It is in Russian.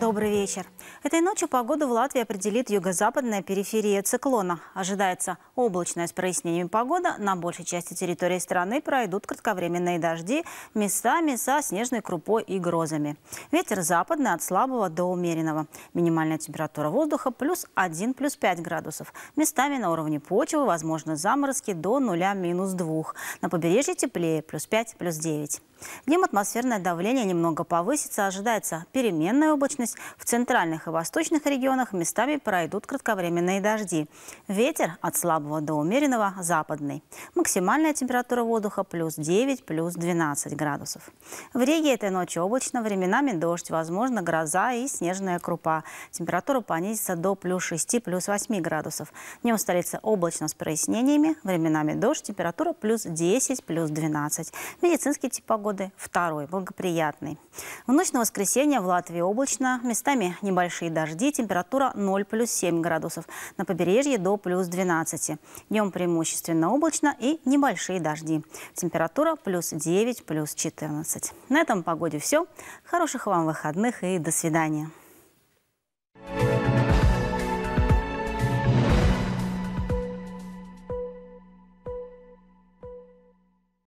Добрый вечер. Этой ночью погоду в Латвии определит юго-западная периферия циклона. Ожидается облачная с прояснениями погода. На большей части территории страны пройдут кратковременные дожди, местами со снежной крупой и грозами. Ветер западный от слабого до умеренного. Минимальная температура воздуха плюс 1, плюс 5 градусов. Местами на уровне почвы возможны заморозки до 0, минус 2. На побережье теплее, плюс 5, плюс 9. Днем атмосферное давление немного повысится. Ожидается переменная облачность в центральной центральных и восточных регионах местами пройдут кратковременные дожди. Ветер от слабого до умеренного – западный. Максимальная температура воздуха – плюс 9, плюс 12 градусов. В Риге этой ночью облачно, временами дождь, возможно, гроза и снежная крупа. Температура понизится до плюс 6, плюс 8 градусов. Днем столица облачно с прояснениями, временами дождь, температура плюс 10, плюс 12. Медицинский тип погоды – второй, благоприятный. В ночь на воскресенье в Латвии облачно, местами небольшие небольшие дожди, температура 0 плюс 7 градусов. На побережье до плюс 12. Днем преимущественно облачно и небольшие дожди. Температура плюс 9, плюс 14. На этом погоде все. Хороших вам выходных и до свидания.